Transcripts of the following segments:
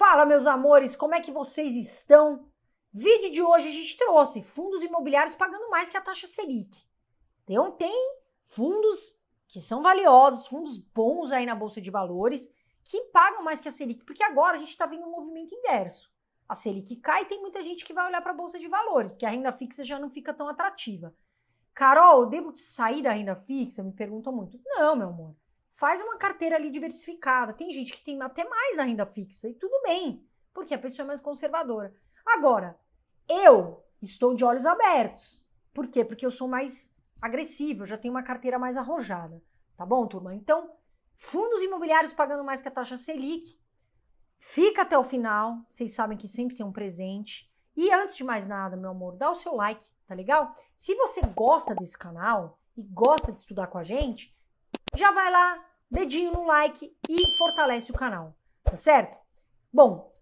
Fala, meus amores, como é que vocês estão? Vídeo de hoje a gente trouxe fundos imobiliários pagando mais que a taxa Selic. Então, tem fundos que são valiosos, fundos bons aí na Bolsa de Valores, que pagam mais que a Selic, porque agora a gente está vendo um movimento inverso. A Selic cai e tem muita gente que vai olhar para a Bolsa de Valores, porque a renda fixa já não fica tão atrativa. Carol, eu devo sair da renda fixa? Me perguntam muito. Não, meu amor. Faz uma carteira ali diversificada. Tem gente que tem até mais na renda fixa e tudo bem, porque a pessoa é mais conservadora. Agora, eu estou de olhos abertos. Por quê? Porque eu sou mais agressiva, eu já tenho uma carteira mais arrojada. Tá bom, turma? Então, fundos imobiliários pagando mais que a taxa Selic. Fica até o final, vocês sabem que sempre tem um presente. E antes de mais nada, meu amor, dá o seu like, tá legal? Se você gosta desse canal e gosta de estudar com a gente, já vai lá, dedinho no like e fortalece o canal, tá certo? Bom,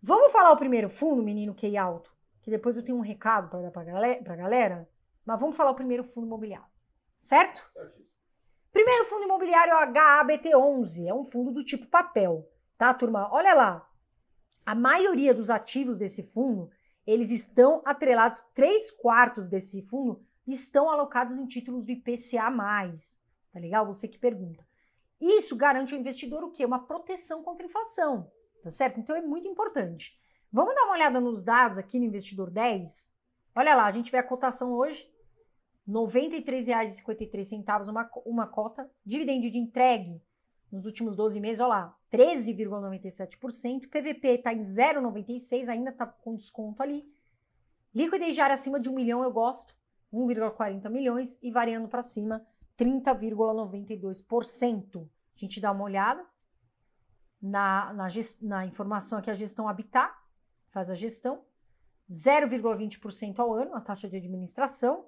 vamos falar o primeiro fundo, menino QI alto, que depois eu tenho um recado para dar para galera, pra galera, mas vamos falar o primeiro fundo imobiliário, certo? Primeiro fundo imobiliário é o HABT11, é um fundo do tipo papel, tá, turma? Olha lá, a maioria dos ativos desse fundo, eles estão atrelados, três quartos desse fundo estão alocados em títulos do IPCA+, tá legal? Você que pergunta. Isso garante ao investidor o quê? Uma proteção contra inflação, tá certo? Então é muito importante. Vamos dar uma olhada nos dados aqui no investidor 10? Olha lá, a gente vê a cotação hoje, R$ 93,53 uma, uma cota, dividendo de entregue nos últimos 12 meses, olha lá, 13,97%, PVP está em 0,96, ainda está com desconto ali. Liquidez diária acima de 1 milhão eu gosto, 1,40 milhões e variando para cima 30,92%. A gente dá uma olhada na, na, na informação que a gestão Habitat faz a gestão, 0,20% ao ano a taxa de administração,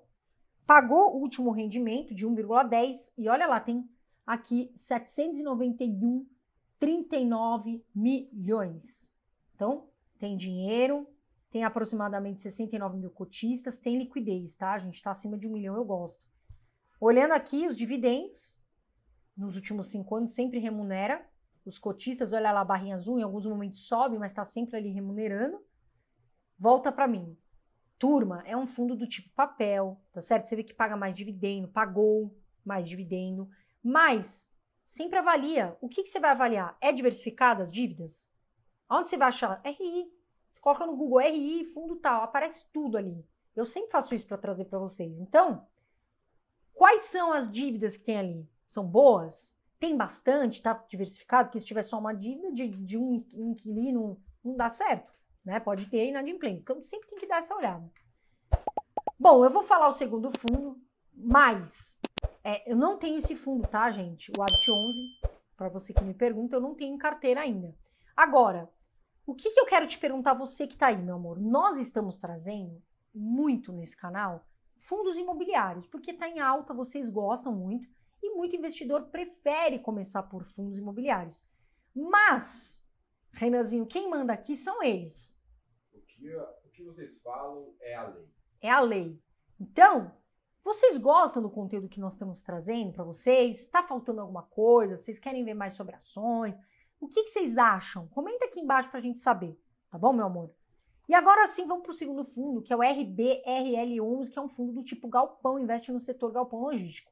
pagou o último rendimento de 1,10 e olha lá, tem aqui 791,39 milhões. Então, tem dinheiro, tem aproximadamente 69 mil cotistas, tem liquidez, tá? A gente está acima de um milhão, eu gosto. Olhando aqui os dividendos, nos últimos cinco anos sempre remunera. Os cotistas, olha lá a barrinha azul, em alguns momentos sobe, mas está sempre ali remunerando. Volta para mim. Turma, é um fundo do tipo papel, tá certo? Você vê que paga mais dividendo, pagou mais dividendo, mas sempre avalia. O que, que você vai avaliar? É diversificada as dívidas? onde você vai achar? RI. Você coloca no Google RI, fundo tal, aparece tudo ali. Eu sempre faço isso para trazer para vocês. Então, Quais são as dívidas que tem ali? São boas? Tem bastante? Está diversificado? Porque se tiver só uma dívida de, de um inquilino, não dá certo. Né? Pode ter inadimplência. Então sempre tem que dar essa olhada. Bom, eu vou falar o segundo fundo, mas é, eu não tenho esse fundo, tá, gente? O Habit 11, para você que me pergunta, eu não tenho carteira ainda. Agora, o que, que eu quero te perguntar, você que está aí, meu amor? Nós estamos trazendo muito nesse canal fundos imobiliários, porque está em alta, vocês gostam muito e muito investidor prefere começar por fundos imobiliários. Mas, Renanzinho, quem manda aqui são eles. O que, o que vocês falam é a lei. É a lei. Então, vocês gostam do conteúdo que nós estamos trazendo para vocês? Está faltando alguma coisa? Vocês querem ver mais sobre ações? O que, que vocês acham? Comenta aqui embaixo para a gente saber, tá bom, meu amor? E agora sim, vamos para o segundo fundo, que é o RBRL11, que é um fundo do tipo galpão, investe no setor galpão logístico.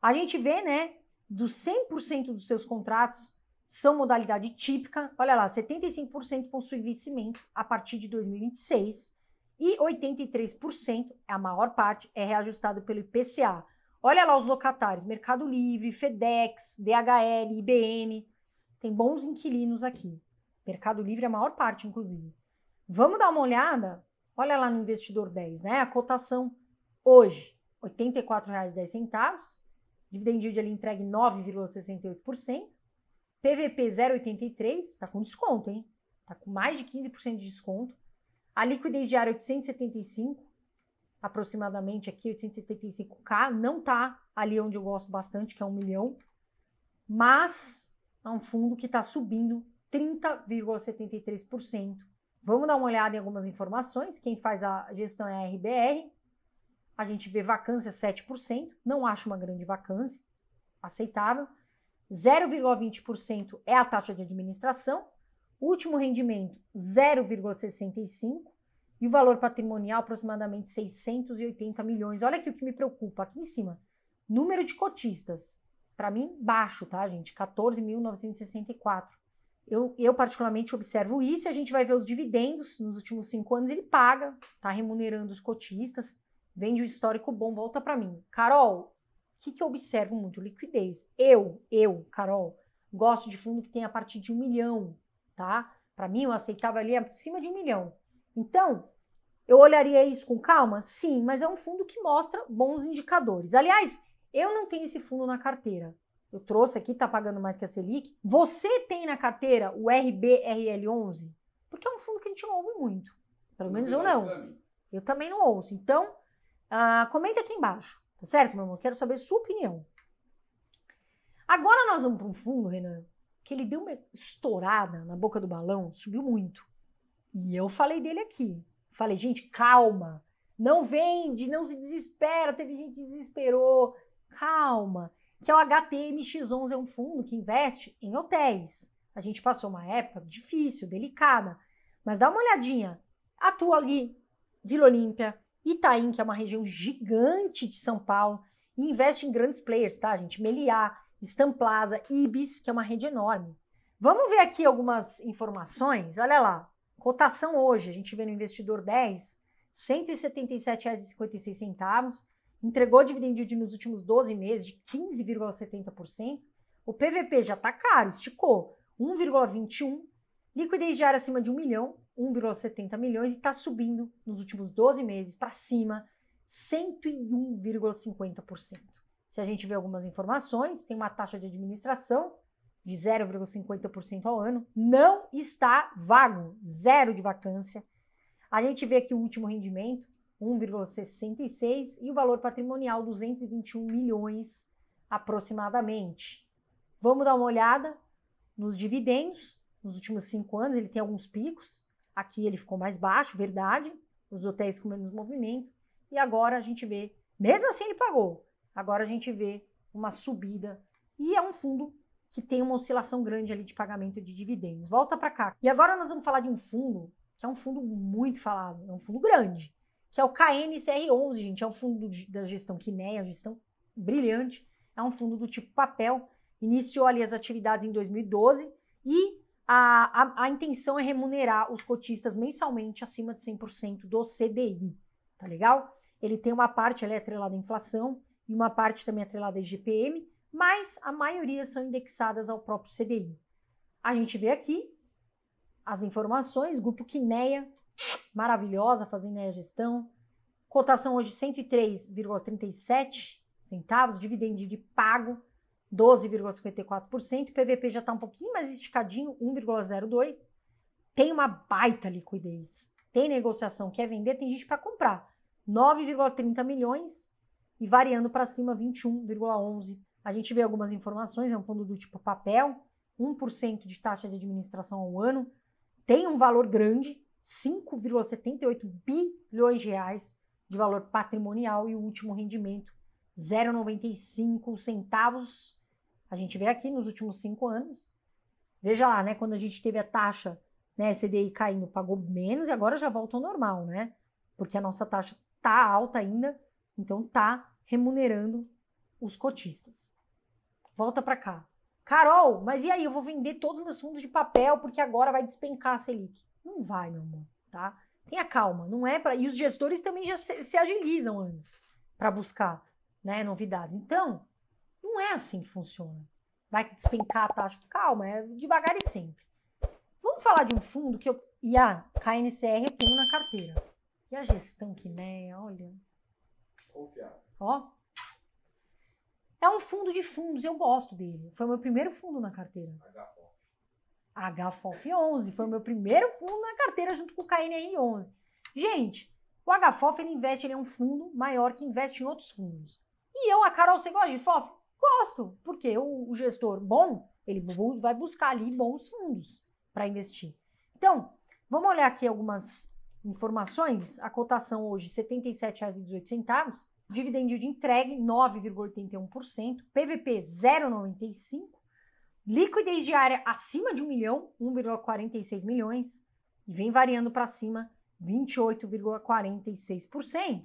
A gente vê, né, dos 100% dos seus contratos são modalidade típica, olha lá, 75% possui vencimento a partir de 2026 e 83%, é a maior parte, é reajustado pelo IPCA. Olha lá os locatários, Mercado Livre, FedEx, DHL, IBM, tem bons inquilinos aqui. Mercado Livre é a maior parte, inclusive. Vamos dar uma olhada? Olha lá no investidor 10, né? A cotação hoje, R$ 84,10. Dividend yield ali entregue 9,68%. PVP 0,83, tá com desconto, hein? Tá com mais de 15% de desconto. A liquidez diária 875, aproximadamente aqui, 875K. Não tá ali onde eu gosto bastante, que é 1 milhão. Mas é um fundo que está subindo 30,73% Vamos dar uma olhada em algumas informações. Quem faz a gestão é a RBR. A gente vê vacância 7%, não acho uma grande vacância, aceitável. 0,20% é a taxa de administração. Último rendimento, 0,65%. E o valor patrimonial, aproximadamente 680 milhões. Olha aqui o que me preocupa, aqui em cima. Número de cotistas. Para mim, baixo, tá, gente? 14.964. Eu, eu, particularmente observo isso, a gente vai ver os dividendos nos últimos cinco anos, ele paga, está remunerando os cotistas, vende o um histórico bom, volta para mim. Carol, o que, que, eu observo muito? Liquidez. Eu, eu, Carol, gosto de fundo que tem a partir de um milhão, tá? Para mim, eu aceitava ali é acima de um milhão. Então, eu olharia isso com calma? Sim, mas é um fundo que mostra bons indicadores. Aliás, eu não tenho esse fundo na carteira eu trouxe aqui, está pagando mais que a Selic. Você tem na carteira o RBRL11? Porque é um fundo que a gente não ouve muito. Pelo menos eu não. Eu também não ouço. Então, uh, comenta aqui embaixo, tá certo, meu amor? Quero saber sua opinião. Agora nós vamos para um fundo, Renan, que ele deu uma estourada na boca do balão, subiu muito. E eu falei dele aqui. Falei, gente, calma. Não vende, não se desespera. Teve gente que desesperou. Calma que é o HTMX11, é um fundo que investe em hotéis. A gente passou uma época difícil, delicada, mas dá uma olhadinha. Atua ali Vila Olímpia, Itaim, que é uma região gigante de São Paulo, e investe em grandes players, tá, gente? Meliá, Stamplaza, Ibis, que é uma rede enorme. Vamos ver aqui algumas informações. Olha lá, cotação hoje, a gente vê no investidor 10, R$ 177,56 entregou dividend yield nos últimos 12 meses de 15,70%, o PVP já está caro, esticou 1,21, liquidez diária acima de 1 milhão, 1,70 milhões e está subindo nos últimos 12 meses para cima 101,50%. Se a gente vê algumas informações, tem uma taxa de administração de 0,50% ao ano, não está vago, zero de vacância. A gente vê aqui o último rendimento, 1,66 e o valor patrimonial 221 milhões aproximadamente. Vamos dar uma olhada nos dividendos. Nos últimos cinco anos ele tem alguns picos. Aqui ele ficou mais baixo, verdade. Os hotéis com menos movimento. E agora a gente vê, mesmo assim ele pagou. Agora a gente vê uma subida. E é um fundo que tem uma oscilação grande ali de pagamento de dividendos. Volta para cá. E agora nós vamos falar de um fundo que é um fundo muito falado, é um fundo grande que é o KNCR11, gente. É um fundo da gestão Quinéia, gestão brilhante. É um fundo do tipo papel. Iniciou ali as atividades em 2012 e a, a, a intenção é remunerar os cotistas mensalmente acima de 100% do CDI, tá legal? Ele tem uma parte ali é atrelada à inflação e uma parte também é atrelada à IGPM, mas a maioria são indexadas ao próprio CDI. A gente vê aqui as informações, Grupo Kinea, maravilhosa fazendo a gestão. Cotação hoje 103,37 centavos, dividendo de pago 12,54%, PVP já está um pouquinho mais esticadinho, 1,02. Tem uma baita liquidez. Tem negociação, quer vender, tem gente para comprar. 9,30 milhões e variando para cima 21,11. A gente vê algumas informações, é um fundo do tipo papel, 1% de taxa de administração ao ano, tem um valor grande, 5,78 bilhões de reais de valor patrimonial e o último rendimento 0,95 centavos. A gente vê aqui nos últimos cinco anos. Veja lá, né? Quando a gente teve a taxa, né, CDI caindo, pagou menos e agora já volta ao normal, né? Porque a nossa taxa tá alta ainda, então tá remunerando os cotistas. Volta para cá. Carol, mas e aí? Eu vou vender todos os meus fundos de papel porque agora vai despencar a Selic. Não vai, meu amor, tá? Tenha calma, não é para. E os gestores também já se, se agilizam antes para buscar né, novidades. Então, não é assim que funciona. Vai despencar a taxa. Calma, é devagar e sempre. Vamos falar de um fundo que eu. E a ah, KNCR eu tenho na carteira. E a gestão que, né? Olha. Confiável. Ó. É um fundo de fundos, eu gosto dele. Foi o meu primeiro fundo na carteira. H HFOF11, foi o meu primeiro fundo na carteira junto com o KNR11. Gente, o HFOF ele investe, ele é um fundo maior que investe em outros fundos. E eu, a Carol, você gosta de FOF? Gosto, porque o, o gestor bom, ele vai buscar ali bons fundos para investir. Então, vamos olhar aqui algumas informações. A cotação hoje R$ 77,18, dividendo de entregue 9,81%, PVP 0,95%, Liquidez diária acima de 1 milhão, 1,46 milhões, e vem variando para cima 28,46%.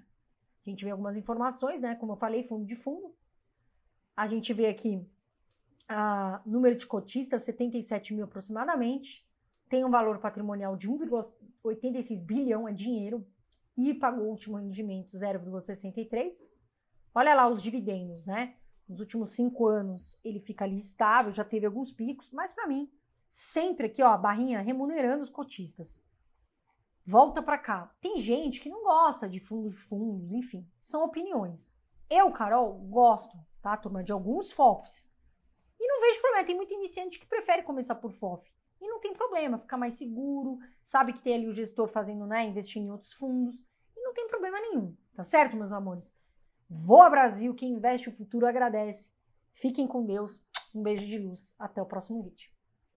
A gente vê algumas informações, né? Como eu falei, fundo de fundo. A gente vê aqui a ah, número de cotistas, 77 mil aproximadamente. Tem um valor patrimonial de 1,86 bilhão, é dinheiro, e pagou o último rendimento 0,63. Olha lá os dividendos, né? nos últimos cinco anos ele fica ali estável, já teve alguns picos, mas para mim, sempre aqui, ó, barrinha remunerando os cotistas. Volta para cá. Tem gente que não gosta de fundos de fundos, enfim, são opiniões. Eu, Carol, gosto, tá, turma, de alguns FOFs. E não vejo problema, tem muito iniciante que prefere começar por FOF. E não tem problema, fica mais seguro, sabe que tem ali o gestor fazendo, né, investindo em outros fundos. E não tem problema nenhum, tá certo, meus amores? Voa Brasil, quem investe o futuro agradece. Fiquem com Deus, um beijo de luz, até o próximo vídeo.